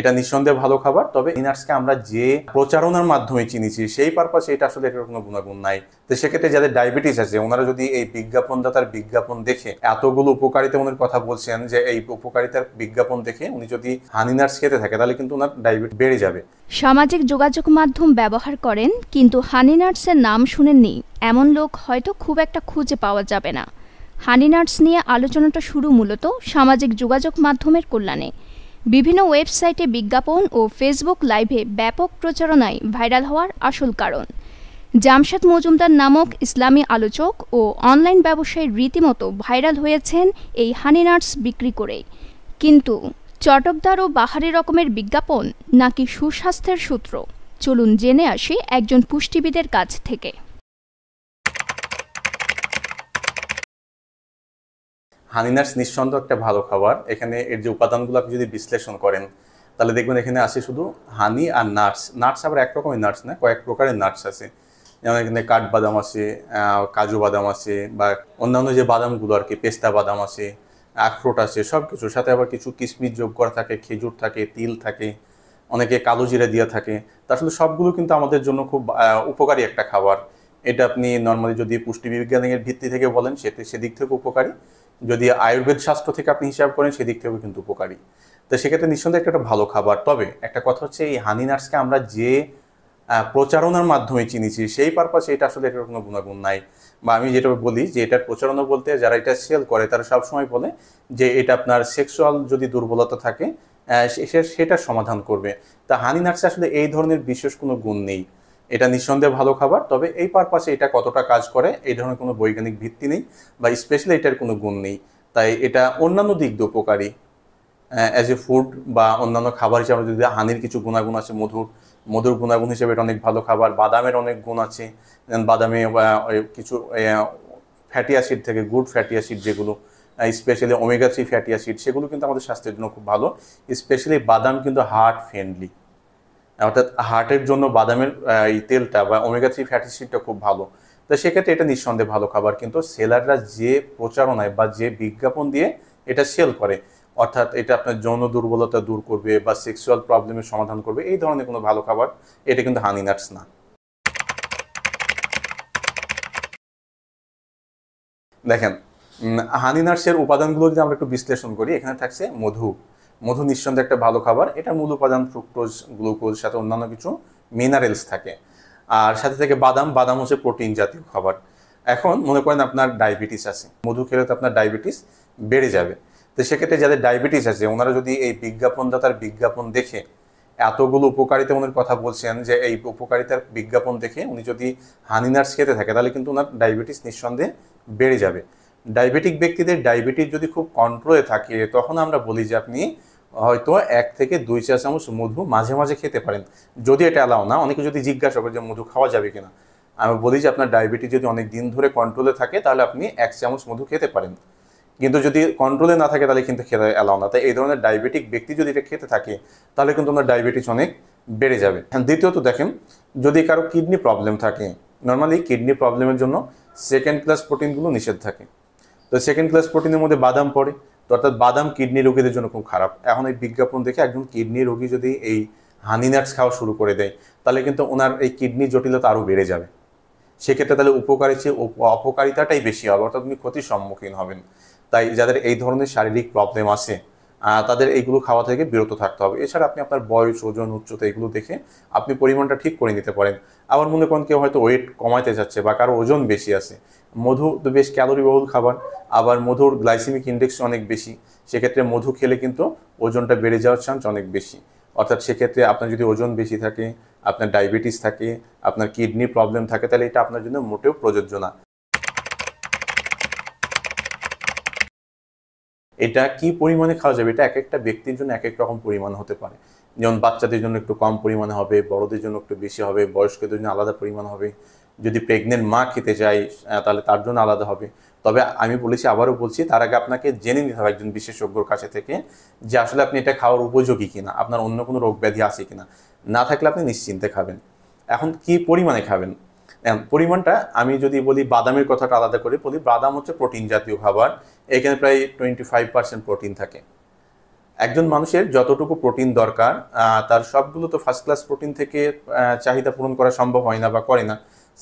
এটা নিঃসন্দেহে ভালো খাবার তবে ইনার্সকে আমরা যে প্রচারণার মাধ্যমে চিনিছি সেই পারপাসে এটা আসলে এটার কোনো গুণাগুণ নাই তো সেক্ষেত্রে যাদের ডায়াবেটিস আছে ওনারা যদি এই বিজ্ঞাপনদাতার বিজ্ঞাপন দেখে এতগুলো উপকারিতা ওনার কথা বলছেন যে এই উপকারিতার বিজ্ঞাপন দেখে উনি যদি হানি নার্স খেতে থাকে তাহলে কিন্তু ওনার ডায়াবেটিস বেড়ে যাবে সামাজিক যোগাযোগ মাধ্যম ব্যবহার করেন কিন্তু হানি নার্সের নাম শুনেননি এমন লোক হয়তো খুব একটা খুঁজে পাওয়া যাবে না হানি নার্স নিয়ে আলোচনাটা শুরু মূলত সামাজিক যোগাযোগ মাধ্যমের কল্যাণে বিভিন্ন ওয়েবসাইটে বিজ্ঞাপন ও ফেসবুক লাইভে ব্যাপক প্রচারণায় ভাইরাল হওয়ার আসল কারণ জামশেদ মজুমদার নামক ইসলামী আলোচক ও অনলাইন ব্যবসায়ী রীতিমতো ভাইরাল হয়েছেন এই হানিনাটস বিক্রি করে কিন্তু চটকদার ও বাহারি রকমের বিজ্ঞাপন নাকি সুস্বাস্থ্যের সূত্র চলুন জেনে আসি একজন পুষ্টিবিদের কাছ থেকে হানিনার্স নিঃসন্দেহ একটা ভালো খাবার এখানে এর যে উপাদানগুলো আপনি যদি বিশ্লেষণ করেন তাহলে দেখবেন এখানে আসে শুধু হানি আর নাটস নাটস আবার একরকমের নাটস না কয়েক প্রকারের নাটস আছে যেমন এখানে কাঠবাদাম আছে কাজু বাদাম আছে বা অন্যান্য যে বাদামগুলো আর কি পেস্তা বাদাম আছে আখরোট আছে সব কিছুর সাথে আবার কিছু কিশমিশ যোগ করা থাকে খেজুর থাকে তিল থাকে অনেকে কালো জিরা দিয়ে থাকে তা আসলে সবগুলো কিন্তু আমাদের জন্য খুব উপকারী একটা খাবার এটা আপনি নর্মালি যদি পুষ্টিবিজ্ঞানের ভিত্তি থেকে বলেন সেটি সেদিক থেকে উপকারী যদি আয়ুর্বেদ শাস্ত্র থেকে আপনি হিসাব করেন সেদিক থেকেও কিন্তু উপকারী তো সেক্ষেত্রে নিঃসন্দেহে একটা ভালো খাবার তবে একটা কথা হচ্ছে এই হানি নাটসকে আমরা যে প্রচারণার মাধ্যমে চিনিছি সেই পারপাসে এটা আসলে এটার কোনো গুণাগুণ নাই বা আমি যেটা বলি যে এটার প্রচারণা বলতে যারা এটা সেল করে তারা সবসময় বলে যে এটা আপনার সেক্সুয়াল যদি দুর্বলতা থাকে সেটা সমাধান করবে তা হানি নাটসে আসলে এই ধরনের বিশেষ কোনো গুণ নেই এটা নিঃসন্দেহে ভালো খাবার তবে এই পারপাসে এটা কতটা কাজ করে এই ধরনের কোনো বৈজ্ঞানিক ভিত্তি নেই বা স্পেশালি এটার কোনো গুণ নেই তাই এটা অন্যান্য দিক দিয়ে উপকারী অ্যাজ এ ফুড বা অন্যান্য খাবার হিসাবে যদি হানির কিছু গুণাগুণ আছে মধুর মধুর গুণাগুণ হিসেবে এটা অনেক ভালো খাবার বাদামের অনেক গুণ আছে বাদামে কিছু ফ্যাটি অ্যাসিড থেকে গুড ফ্যাটি অ্যাসিড যেগুলো specially omega three fatty acid সেগুলো কিন্তু আমাদের স্বাস্থ্যের জন্য খুব ভালো স্পেশালি বাদাম কিন্তু হার্ট ফ্রেন্ডলি অর্থাৎ হার্টের জন্য বাদামের এই তেলটা বা ওমেগা থ্রি ফ্যাটি খুব ভালো তো সেক্ষেত্রে এটা নিঃসন্দেহে ভালো খাবার কিন্তু সেলাররা যে প্রচারণায় বা যে বিজ্ঞাপন দিয়ে এটা সেল করে অর্থাৎ এটা আপনার যৌন দুর্বলতা দূর করবে বা সেক্সুয়াল প্রবলেমের সমাধান করবে এই ধরনের কোনো ভালো খাবার এটা কিন্তু হানি নাটস না দেখেন হানি নাটসের উপাদানগুলো যদি আমরা একটু বিশ্লেষণ করি এখানে থাকছে মধু মধু নিঃসন্দেহে একটা ভালো খাবার এটা মূল উপাদান ফ্রুক্টোজ গ্লুকোজ সাথে অন্যান্য কিছু মিনারেলস থাকে আর সাথে থেকে বাদাম বাদাম হচ্ছে প্রোটিন জাতীয় খাবার এখন মনে করেন আপনার ডায়াবেটিস আছে মধু খেলে তো আপনার ডায়াবেটিস বেড়ে যাবে তো সেক্ষেত্রে যাদের ডায়াবেটিস আছে ওনারা যদি এই বিজ্ঞাপনদাতার বিজ্ঞাপন দেখে এতগুলো উপকারিতা ওনার কথা বলছেন যে এই উপকারিতার বিজ্ঞাপন দেখে উনি যদি হানিনার্স খেতে থাকে তাহলে কিন্তু ওনার ডায়াবেটিস নিঃসন্দেহে বেড়ে যাবে ডায়াবেটিক ব্যক্তিদের ডায়াবেটিস যদি খুব কন্ট্রোলে থাকে তখন আমরা বলি যে আপনি হয়তো এক থেকে দুই চা চামচ মধু মাঝে মাঝে খেতে পারেন যদি এটা অ্যালাও না অনেকে যদি জিজ্ঞাসা করে যে মধু খাওয়া যাবে কিনা আমি বলি যে আপনার ডায়াবেটিস যদি অনেক দিন ধরে কন্ট্রোলে থাকে তাহলে আপনি এক চামচ মধু খেতে পারেন কিন্তু যদি কন্ট্রোলে না থাকে তাহলে কিন্তু খেতে অ্যালাও না তাই এই ধরনের ডায়াবেটিক ব্যক্তি যদি এটা খেতে থাকে তাহলে কিন্তু আপনার ডায়াবেটিস অনেক বেড়ে যাবে দ্বিতীয়ত দেখেন যদি কারো কিডনি প্রবলেম থাকে নর্মালি কিডনি প্রবলেমের জন্য সেকেন্ড ক্লাস প্রোটিনগুলো নিষেধ থাকে তো সেকেন্ড ক্লাস প্রোটিনের মধ্যে বাদাম পড়ে অর্থাৎ বাদাম কিডনি রোগীদের জন্য খুব খারাপ এখন এই বিজ্ঞাপন দেখে একজন কিডনি রোগী যদি এই হানি নাটস খাওয়া শুরু করে দেয় তাহলে কিন্তু ওনার এই কিডনির জটিলতা আরও বেড়ে যাবে সেক্ষেত্রে তাহলে উপকারের চেয়ে অপকারিতাটাই বেশি হবে অর্থাৎ উনি ক্ষতির সম্মুখীন হবেন তাই যাদের এই ধরনের শারীরিক প্রবলেম আছে তাদের এইগুলো খাওয়া থেকে বিরত থাকতে হবে এছাড়া আপনি আপনার বয়স ওজন উচ্চতা এগুলো দেখে আপনি পরিমাণটা ঠিক করে নিতে পারেন আবার মনে করেন কেউ হয়তো ওয়েট কমাতে চাচ্ছে বা কারো ওজন বেশি আছে মধু তো বেশ বহুল খাবার আবার মধুর গ্লাইসেমিক ইন্ডেক্স অনেক বেশি সেক্ষেত্রে মধু খেলে কিন্তু ওজনটা বেড়ে যাওয়ার চান্স অনেক বেশি অর্থাৎ সেক্ষেত্রে আপনার যদি ওজন বেশি থাকে আপনার ডায়াবেটিস থাকে আপনার কিডনি প্রবলেম থাকে তাহলে এটা আপনার জন্য মোটেও প্রযোজ্য না এটা কি পরিমাণে খাওয়া যাবে এটা এক একটা ব্যক্তির জন্য এক এক রকম পরিমাণ হতে পারে যেমন বাচ্চাদের জন্য একটু কম পরিমাণে হবে বড়দের জন্য একটু বেশি হবে বয়স্কদের জন্য আলাদা পরিমাণ হবে যদি প্রেগনেন্ট মা খেতে চাই তাহলে তার জন্য আলাদা হবে তবে আমি বলেছি আবারও বলছি তার আগে আপনাকে জেনে নিতে হবে একজন বিশেষজ্ঞর কাছে থেকে যে আসলে আপনি এটা খাওয়ার উপযোগী কিনা আপনার অন্য কোনো রোগ ব্যাধি আছে কিনা না থাকলে আপনি নিশ্চিন্তে খাবেন এখন কি পরিমাণে খাবেন পরিমাণটা আমি যদি বলি বাদামের কথাটা আলাদা করে বলি বাদাম হচ্ছে প্রোটিন জাতীয় খাবার এখানে প্রায় টোয়েন্টি ফাইভ পার্সেন্ট প্রোটিন থাকে একজন মানুষের যতটুকু প্রোটিন দরকার তার সবগুলো তো ফার্স্ট ক্লাস প্রোটিন থেকে চাহিদা পূরণ করা সম্ভব হয় না বা করে না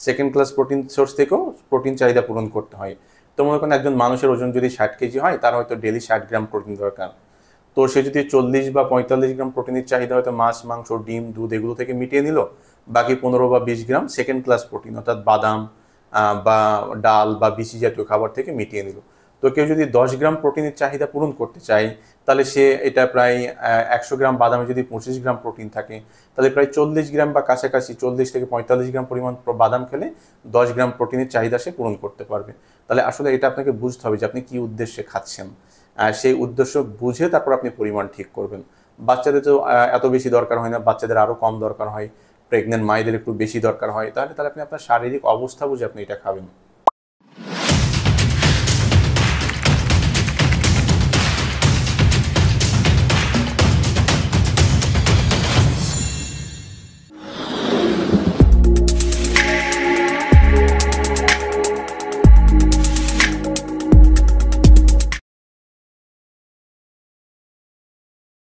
সেকেন্ড ক্লাস প্রোটিন সোর্স থেকেও প্রোটিন চাহিদা পূরণ করতে হয় তো মনে করেন একজন মানুষের ওজন যদি ষাট কেজি হয় তার হয়তো ডেলি ষাট গ্রাম প্রোটিন দরকার তো সে যদি চল্লিশ বা পঁয়তাল্লিশ গ্রাম প্রোটিনের চাহিদা হয়তো মাছ মাংস ডিম দুধ এগুলো থেকে মিটিয়ে নিল বাকি পনেরো বা বিশ গ্রাম সেকেন্ড ক্লাস প্রোটিন অর্থাৎ বাদাম বা ডাল বা বিশি জাতীয় খাবার থেকে মিটিয়ে নিল তো কেউ যদি দশ গ্রাম প্রোটিনের চাহিদা পূরণ করতে চায় তাহলে সে এটা প্রায় একশো গ্রাম বাদামে যদি পঁচিশ গ্রাম প্রোটিন থাকে তাহলে প্রায় চল্লিশ গ্রাম বা কাছাকাছি চল্লিশ থেকে পঁয়তাল্লিশ গ্রাম পরিমাণ বাদাম খেলে দশ গ্রাম প্রোটিনের চাহিদা সে পূরণ করতে পারবে তাহলে আসলে এটা আপনাকে বুঝতে হবে যে আপনি কী উদ্দেশ্যে খাচ্ছেন সেই উদ্দেশ্য বুঝে তারপর আপনি পরিমাণ ঠিক করবেন বাচ্চাদের তো এত বেশি দরকার হয় না বাচ্চাদের আরও কম দরকার হয় প্রেগনেন্ট মায়েদের একটু বেশি দরকার হয় তাহলে তাহলে আপনি আপনার শারীরিক অবস্থা বুঝে আপনি এটা খাবেন